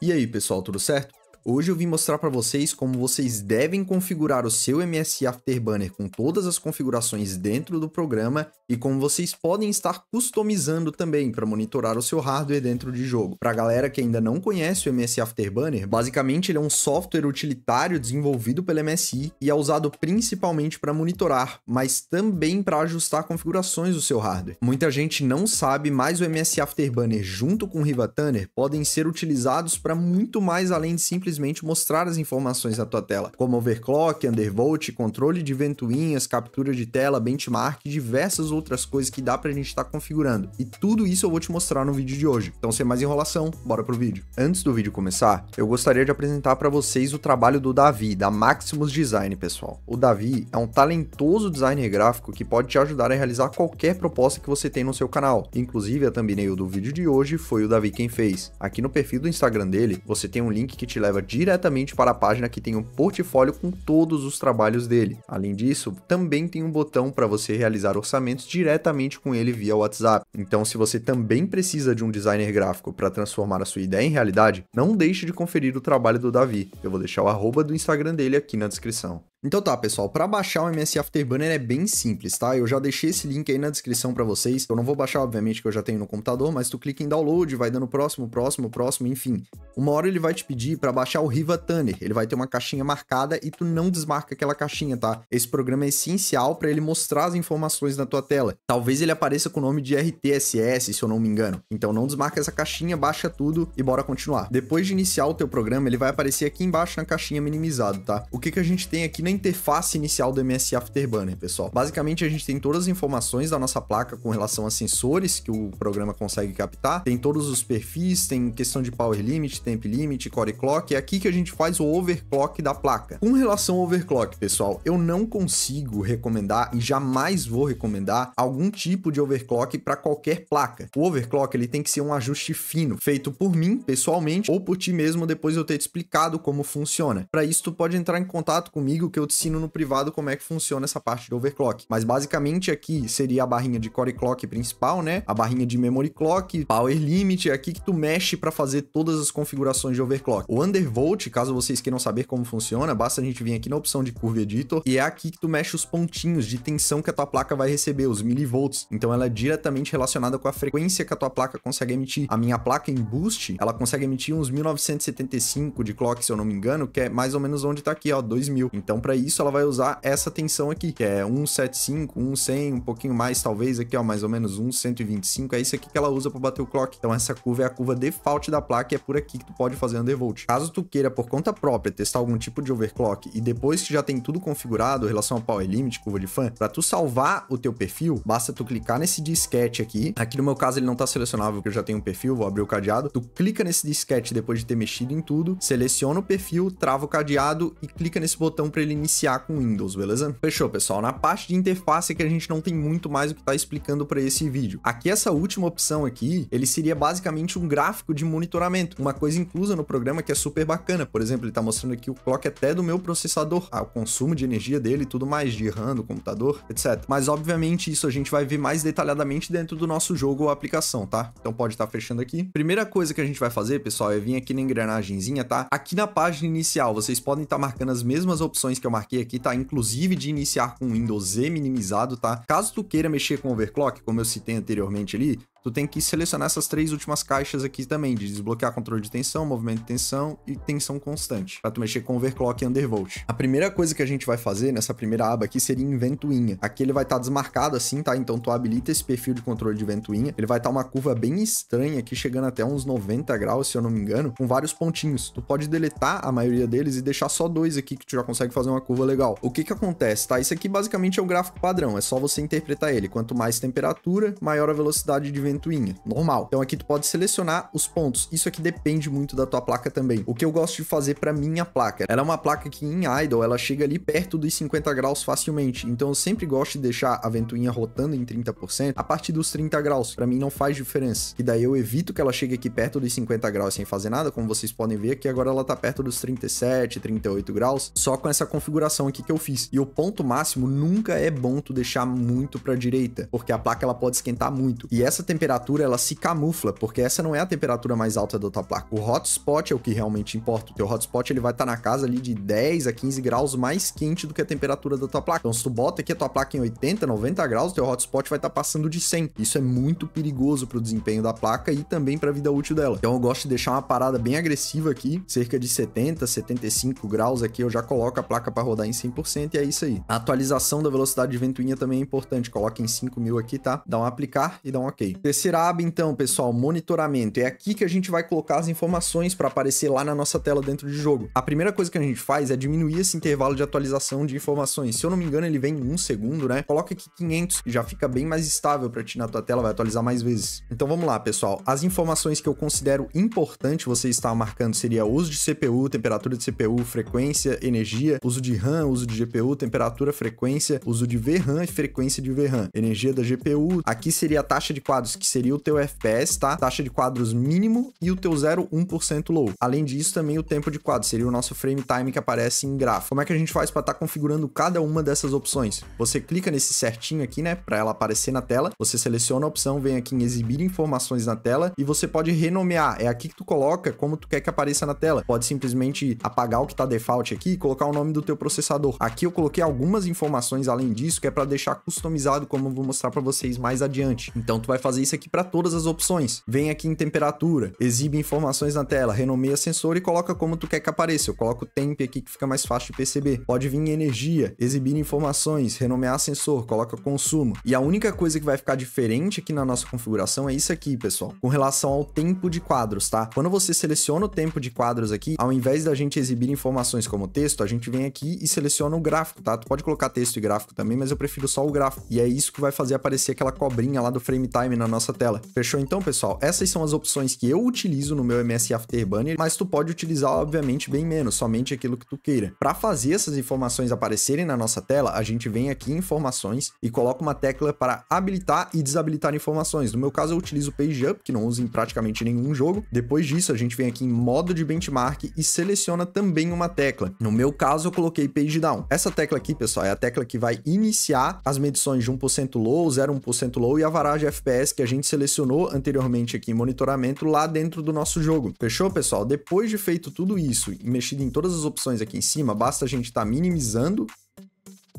E aí, pessoal, tudo certo? Hoje eu vim mostrar para vocês como vocês devem configurar o seu MS Afterburner com todas as configurações dentro do programa e como vocês podem estar customizando também para monitorar o seu hardware dentro de jogo. Para a galera que ainda não conhece o MS Afterburner, basicamente ele é um software utilitário desenvolvido pela MSI e é usado principalmente para monitorar, mas também para ajustar configurações do seu hardware. Muita gente não sabe, mas o MS Afterburner junto com o Tanner podem ser utilizados para muito mais além de simples simplesmente mostrar as informações na tua tela, como overclock, undervolt, controle de ventoinhas, captura de tela, benchmark e diversas outras coisas que dá pra gente estar tá configurando. E tudo isso eu vou te mostrar no vídeo de hoje. Então sem mais enrolação, bora pro vídeo. Antes do vídeo começar, eu gostaria de apresentar para vocês o trabalho do Davi, da Maximus Design, pessoal. O Davi é um talentoso designer gráfico que pode te ajudar a realizar qualquer proposta que você tem no seu canal. Inclusive, a thumbnail do vídeo de hoje foi o Davi quem fez. Aqui no perfil do Instagram dele, você tem um link que te leva leva diretamente para a página que tem um portfólio com todos os trabalhos dele. Além disso, também tem um botão para você realizar orçamentos diretamente com ele via WhatsApp. Então, se você também precisa de um designer gráfico para transformar a sua ideia em realidade, não deixe de conferir o trabalho do Davi. Eu vou deixar o arroba do Instagram dele aqui na descrição. Então tá, pessoal, para baixar o MS Afterburner é bem simples, tá? Eu já deixei esse link aí na descrição para vocês. Eu não vou baixar, obviamente, que eu já tenho no computador, mas tu clica em download, vai dando próximo, próximo, próximo, enfim. Uma hora ele vai te pedir para baixar o Riva Tanner. Ele vai ter uma caixinha marcada e tu não desmarca aquela caixinha, tá? Esse programa é essencial para ele mostrar as informações na tua tela. Talvez ele apareça com o nome de RTSS, se eu não me engano. Então não desmarca essa caixinha, baixa tudo e bora continuar. Depois de iniciar o teu programa, ele vai aparecer aqui embaixo na caixinha minimizado, tá? O que que a gente tem aqui na interface inicial do MSI Afterburner, pessoal. Basicamente, a gente tem todas as informações da nossa placa com relação a sensores que o programa consegue captar, tem todos os perfis, tem questão de power limit, temp limit, core clock, é aqui que a gente faz o overclock da placa. Com relação ao overclock, pessoal, eu não consigo recomendar e jamais vou recomendar algum tipo de overclock para qualquer placa. O overclock ele tem que ser um ajuste fino, feito por mim pessoalmente ou por ti mesmo depois eu ter te explicado como funciona. Para isso, tu pode entrar em contato comigo que eu te ensino no privado como é que funciona essa parte do overclock. Mas basicamente aqui seria a barrinha de core clock principal, né? A barrinha de memory clock, power limit, é aqui que tu mexe para fazer todas as configurações de overclock. O undervolt, caso vocês queiram saber como funciona, basta a gente vir aqui na opção de curve editor e é aqui que tu mexe os pontinhos de tensão que a tua placa vai receber, os milivolts. Então ela é diretamente relacionada com a frequência que a tua placa consegue emitir. A minha placa em boost, ela consegue emitir uns 1975 de clock, se eu não me engano, que é mais ou menos onde tá aqui, ó, 2000. Então para isso, ela vai usar essa tensão aqui, que é 175, 1100, um pouquinho mais talvez aqui, ó, mais ou menos 1125, é isso aqui que ela usa para bater o clock. Então essa curva é a curva default da placa e é por aqui que tu pode fazer undervolt. Caso tu queira por conta própria testar algum tipo de overclock e depois que já tem tudo configurado em relação ao power limit, curva de fan, para tu salvar o teu perfil, basta tu clicar nesse disquete aqui. Aqui no meu caso ele não tá selecionável porque eu já tenho um perfil, vou abrir o cadeado. Tu clica nesse disquete depois de ter mexido em tudo, seleciona o perfil, trava o cadeado e clica nesse botão para ele iniciar com Windows, beleza? Fechou, pessoal. Na parte de interface é que a gente não tem muito mais o que tá explicando para esse vídeo. Aqui, essa última opção aqui, ele seria basicamente um gráfico de monitoramento, uma coisa inclusa no programa que é super bacana. Por exemplo, ele tá mostrando aqui o clock até do meu processador, ah, o consumo de energia dele e tudo mais, de RAM do computador, etc. Mas, obviamente, isso a gente vai ver mais detalhadamente dentro do nosso jogo ou aplicação, tá? Então pode estar tá fechando aqui. Primeira coisa que a gente vai fazer, pessoal, é vir aqui na engrenagemzinha, tá? Aqui na página inicial, vocês podem estar tá marcando as mesmas opções que eu marquei aqui, tá? Inclusive de iniciar com Windows Z minimizado, tá? Caso tu queira mexer com overclock, como eu citei anteriormente ali, tu tem que selecionar essas três últimas caixas aqui também, de desbloquear controle de tensão, movimento de tensão e tensão constante, para tu mexer com overclock e undervolt. A primeira coisa que a gente vai fazer nessa primeira aba aqui seria em ventoinha. Aqui ele vai estar tá desmarcado assim, tá? Então tu habilita esse perfil de controle de ventoinha, ele vai estar tá uma curva bem estranha aqui, chegando até uns 90 graus, se eu não me engano, com vários pontinhos. Tu pode deletar a maioria deles e deixar só dois aqui, que tu já consegue fazer uma curva legal. O que que acontece, tá? Isso aqui basicamente é o gráfico padrão, é só você interpretar ele. Quanto mais temperatura, maior a velocidade de ventoinha, normal. Então aqui tu pode selecionar os pontos. Isso aqui depende muito da tua placa também. O que eu gosto de fazer para minha placa, ela é uma placa que em idle ela chega ali perto dos 50 graus facilmente. Então eu sempre gosto de deixar a ventoinha rotando em 30% a partir dos 30 graus. Para mim não faz diferença. E daí eu evito que ela chegue aqui perto dos 50 graus sem fazer nada, como vocês podem ver aqui agora ela tá perto dos 37, 38 graus, só com essa configuração aqui que eu fiz. E o ponto máximo nunca é bom tu deixar muito para direita, porque a placa ela pode esquentar muito. E essa tem temperatura ela se camufla, porque essa não é a temperatura mais alta da tua placa. O hotspot é o que realmente importa. O teu hotspot ele vai estar tá na casa ali de 10 a 15 graus mais quente do que a temperatura da tua placa. Então se tu bota aqui a tua placa em 80, 90 graus, teu hotspot vai estar tá passando de 100. Isso é muito perigoso para o desempenho da placa e também para a vida útil dela. Então eu gosto de deixar uma parada bem agressiva aqui, cerca de 70, 75 graus aqui, eu já coloco a placa para rodar em 100% e é isso aí. A atualização da velocidade de ventoinha também é importante, coloca em 5000 aqui, tá? Dá um aplicar e dá um ok. Terceira aba, então, pessoal, monitoramento. É aqui que a gente vai colocar as informações para aparecer lá na nossa tela dentro de jogo. A primeira coisa que a gente faz é diminuir esse intervalo de atualização de informações. Se eu não me engano, ele vem em um segundo, né? Coloca aqui 500 e já fica bem mais estável para ti na tua tela, vai atualizar mais vezes. Então vamos lá, pessoal. As informações que eu considero importante você estar marcando seria uso de CPU, temperatura de CPU, frequência, energia, uso de RAM, uso de GPU, temperatura, frequência, uso de VRAM e frequência de VRAM, energia da GPU. Aqui seria a taxa de quadros que seria o teu FPS, tá? Taxa de quadros mínimo e o teu 0,1% low. Além disso, também o tempo de quadro, seria o nosso frame time que aparece em gráfico. Como é que a gente faz para estar tá configurando cada uma dessas opções? Você clica nesse certinho aqui, né, para ela aparecer na tela, você seleciona a opção, vem aqui em exibir informações na tela e você pode renomear. É aqui que tu coloca como tu quer que apareça na tela. Pode simplesmente apagar o que tá default aqui e colocar o nome do teu processador. Aqui eu coloquei algumas informações além disso, que é para deixar customizado, como eu vou mostrar para vocês mais adiante. Então tu vai fazer referência aqui para todas as opções. Vem aqui em temperatura, exibe informações na tela, renomeia sensor e coloca como tu quer que apareça. Eu coloco temp aqui que fica mais fácil de perceber. Pode vir em energia, exibir informações, renomear sensor, coloca consumo. E a única coisa que vai ficar diferente aqui na nossa configuração é isso aqui, pessoal, com relação ao tempo de quadros, tá? Quando você seleciona o tempo de quadros aqui, ao invés da gente exibir informações como texto, a gente vem aqui e seleciona o gráfico, tá? Tu pode colocar texto e gráfico também, mas eu prefiro só o gráfico. E é isso que vai fazer aparecer aquela cobrinha lá do frame time na nossa nossa tela. Fechou então, pessoal? Essas são as opções que eu utilizo no meu MS Afterburner, mas tu pode utilizar, obviamente, bem menos, somente aquilo que tu queira. Para fazer essas informações aparecerem na nossa tela, a gente vem aqui em informações e coloca uma tecla para habilitar e desabilitar informações. No meu caso, eu utilizo Page PageUp, que não uso em praticamente nenhum jogo. Depois disso, a gente vem aqui em modo de benchmark e seleciona também uma tecla. No meu caso, eu coloquei Page Down. Essa tecla aqui, pessoal, é a tecla que vai iniciar as medições de 1% low, 0,1% low e a varagem FPS que a gente selecionou anteriormente aqui em monitoramento lá dentro do nosso jogo. Fechou, pessoal? Depois de feito tudo isso e mexido em todas as opções aqui em cima, basta a gente estar tá minimizando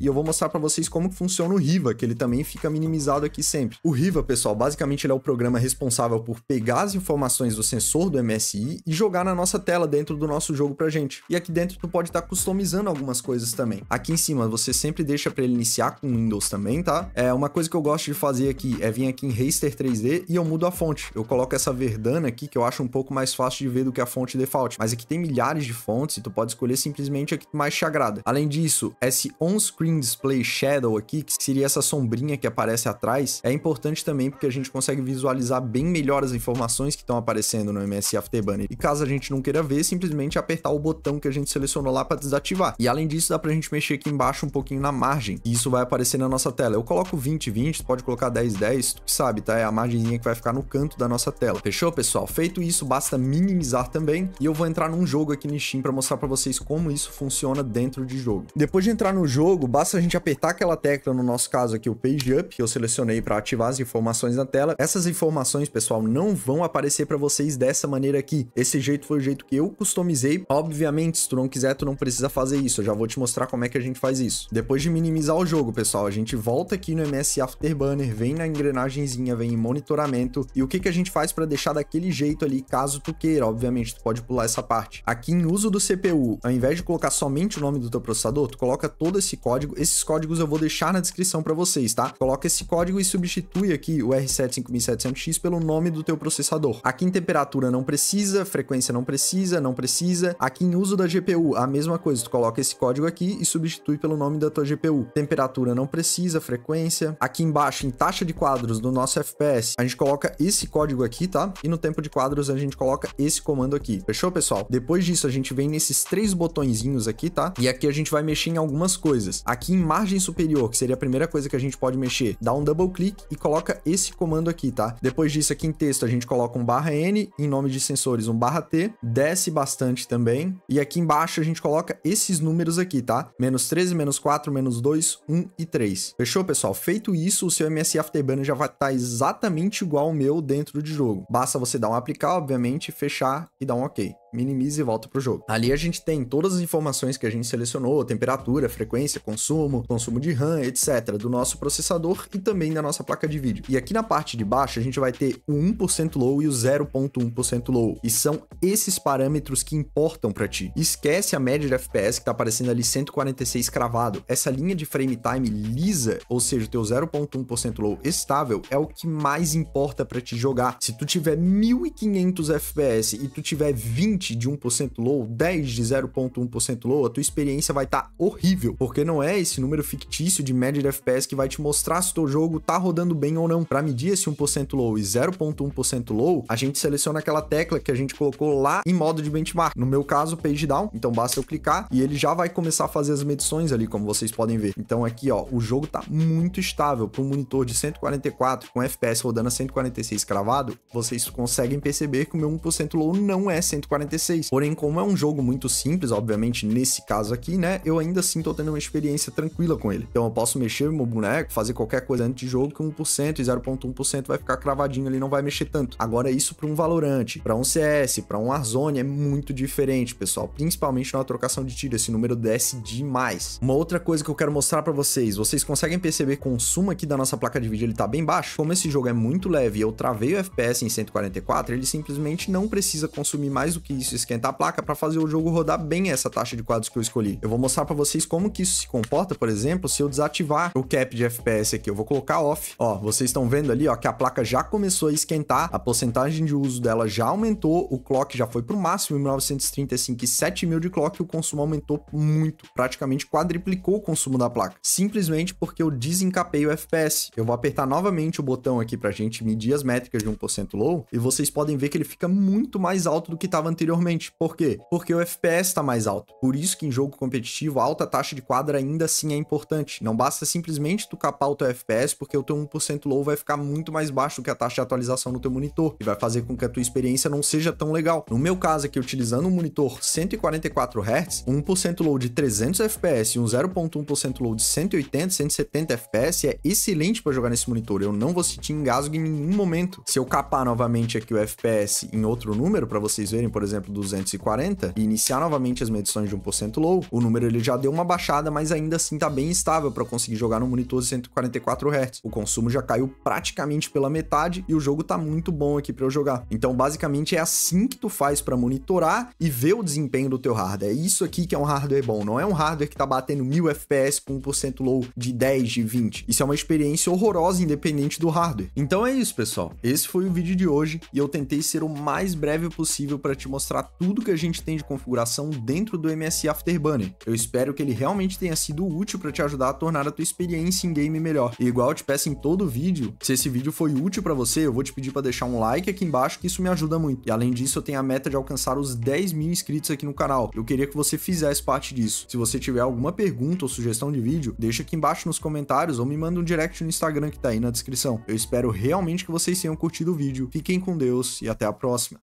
e eu vou mostrar para vocês como funciona o Riva, que ele também fica minimizado aqui sempre. O Riva, pessoal, basicamente ele é o programa responsável por pegar as informações do sensor do MSI e jogar na nossa tela dentro do nosso jogo pra gente. E aqui dentro tu pode estar tá customizando algumas coisas também. Aqui em cima você sempre deixa para ele iniciar com Windows também, tá? É uma coisa que eu gosto de fazer aqui é vir aqui em Raster 3D e eu mudo a fonte. Eu coloco essa verdana aqui que eu acho um pouco mais fácil de ver do que a fonte default, mas aqui tem milhares de fontes e tu pode escolher simplesmente a que mais te agrada. Além disso, esse on-screen Screen Display Shadow aqui, que seria essa sombrinha que aparece atrás, é importante também porque a gente consegue visualizar bem melhor as informações que estão aparecendo no MS Afterburner. E caso a gente não queira ver, simplesmente apertar o botão que a gente selecionou lá para desativar. E além disso, dá para a gente mexer aqui embaixo um pouquinho na margem, e isso vai aparecer na nossa tela. Eu coloco 20, 20, pode colocar 10, 10, tu que sabe, tá? É a margenzinha que vai ficar no canto da nossa tela. Fechou, pessoal? Feito isso, basta minimizar também, e eu vou entrar num jogo aqui no Steam para mostrar para vocês como isso funciona dentro de jogo. Depois de entrar no jogo, basta a gente apertar aquela tecla, no nosso caso aqui o Page Up, que eu selecionei para ativar as informações na tela. Essas informações, pessoal, não vão aparecer para vocês dessa maneira aqui. Esse jeito foi o jeito que eu customizei. Obviamente, se tu não quiser, tu não precisa fazer isso. Eu já vou te mostrar como é que a gente faz isso. Depois de minimizar o jogo, pessoal, a gente volta aqui no MS Afterburner, vem na engrenagemzinha, vem em monitoramento. E o que, que a gente faz para deixar daquele jeito ali, caso tu queira? Obviamente, tu pode pular essa parte. Aqui em uso do CPU, ao invés de colocar somente o nome do teu processador, tu coloca todo esse código código. Esses códigos eu vou deixar na descrição para vocês, tá? Coloca esse código e substitui aqui o R75700X pelo nome do teu processador. Aqui em temperatura não precisa, frequência não precisa, não precisa. Aqui em uso da GPU, a mesma coisa. Tu coloca esse código aqui e substitui pelo nome da tua GPU. Temperatura não precisa, frequência. Aqui embaixo, em taxa de quadros do nosso FPS, a gente coloca esse código aqui, tá? E no tempo de quadros a gente coloca esse comando aqui. Fechou, pessoal? Depois disso, a gente vem nesses três botõezinhos aqui, tá? E aqui a gente vai mexer em algumas coisas. Aqui em margem superior, que seria a primeira coisa que a gente pode mexer, dá um double click e coloca esse comando aqui, tá? Depois disso, aqui em texto, a gente coloca um barra N, em nome de sensores, um barra T, desce bastante também. E aqui embaixo a gente coloca esses números aqui, tá? Menos 13, menos 4, menos 2, 1 e 3. Fechou, pessoal? Feito isso, o seu MS Afterburner já vai estar tá exatamente igual ao meu dentro de jogo. Basta você dar um aplicar, obviamente, fechar e dar um OK minimiza e volta pro jogo. Ali a gente tem todas as informações que a gente selecionou, temperatura, frequência, consumo, consumo de RAM, etc, do nosso processador e também da nossa placa de vídeo. E aqui na parte de baixo a gente vai ter o 1% low e o 0.1% low. E são esses parâmetros que importam para ti. Esquece a média de FPS que tá aparecendo ali 146 cravado. Essa linha de frame time lisa, ou seja, o teu 0.1% low estável é o que mais importa para te jogar. Se tu tiver 1500 FPS e tu tiver 20 20 de 1% low, 10 de 0.1% low, a tua experiência vai estar tá horrível, porque não é esse número fictício de média de FPS que vai te mostrar se teu jogo tá rodando bem ou não. Para medir esse 1% low e 0.1% low, a gente seleciona aquela tecla que a gente colocou lá em modo de benchmark. No meu caso, page down, então basta eu clicar e ele já vai começar a fazer as medições ali, como vocês podem ver. Então aqui, ó, o jogo tá muito estável para um monitor de 144 com FPS rodando a 146 cravado, vocês conseguem perceber que o meu 1% low não é 144 Porém, como é um jogo muito simples, obviamente nesse caso aqui, né, eu ainda assim tô tendo uma experiência tranquila com ele. Então eu posso mexer meu boneco, fazer qualquer coisa antes de jogo que 1% e 0.1% vai ficar cravadinho ali, não vai mexer tanto. Agora isso para um Valorante, para um CS, para um Warzone é muito diferente, pessoal, principalmente na trocação de tiro, esse número desce demais. Uma outra coisa que eu quero mostrar para vocês, vocês conseguem perceber que o consumo aqui da nossa placa de vídeo ele tá bem baixo? Como esse jogo é muito leve e eu travei o FPS em 144, ele simplesmente não precisa consumir mais do que isso esquentar a placa para fazer o jogo rodar bem essa taxa de quadros que eu escolhi. Eu vou mostrar para vocês como que isso se comporta, por exemplo, se eu desativar o cap de FPS aqui. Eu vou colocar off. Ó, vocês estão vendo ali, ó, que a placa já começou a esquentar, a porcentagem de uso dela já aumentou, o clock já foi para o máximo em 1935 e 7000 de clock, o consumo aumentou muito, praticamente quadriplicou o consumo da placa. Simplesmente porque eu desencapei o FPS. Eu vou apertar novamente o botão aqui para gente medir as métricas de 1% low e vocês podem ver que ele fica muito mais alto do que estava anteriormente anteriormente. Por quê? Porque o FPS está mais alto. Por isso que em jogo competitivo, a alta taxa de quadra ainda assim é importante. Não basta simplesmente tu capar o teu FPS, porque o teu 1% low vai ficar muito mais baixo do que a taxa de atualização no teu monitor, e vai fazer com que a tua experiência não seja tão legal. No meu caso aqui, utilizando um monitor 144 Hz, 1% low de 300 FPS e um 0.1% low de 180, 170 FPS é excelente para jogar nesse monitor. Eu não vou sentir engasgo em nenhum momento. Se eu capar novamente aqui o FPS em outro número, para vocês verem, por exemplo, exemplo, 240 e iniciar novamente as medições de 1% low, o número ele já deu uma baixada, mas ainda assim tá bem estável para conseguir jogar no monitor de 144 Hz. O consumo já caiu praticamente pela metade e o jogo tá muito bom aqui para eu jogar. Então, basicamente é assim que tu faz para monitorar e ver o desempenho do teu hardware. É isso aqui que é um hardware bom, não é um hardware que tá batendo 1000 FPS com 1% low de 10 de 20. Isso é uma experiência horrorosa independente do hardware. Então é isso, pessoal. Esse foi o vídeo de hoje e eu tentei ser o mais breve possível para te mostrar mostrar tudo que a gente tem de configuração dentro do MSI Afterburner. Eu espero que ele realmente tenha sido útil para te ajudar a tornar a tua experiência em game melhor. E igual eu te peço em todo vídeo, se esse vídeo foi útil para você, eu vou te pedir para deixar um like aqui embaixo, que isso me ajuda muito. E além disso, eu tenho a meta de alcançar os 10 mil inscritos aqui no canal. Eu queria que você fizesse parte disso. Se você tiver alguma pergunta ou sugestão de vídeo, deixa aqui embaixo nos comentários ou me manda um direct no Instagram que tá aí na descrição. Eu espero realmente que vocês tenham curtido o vídeo. Fiquem com Deus e até a próxima.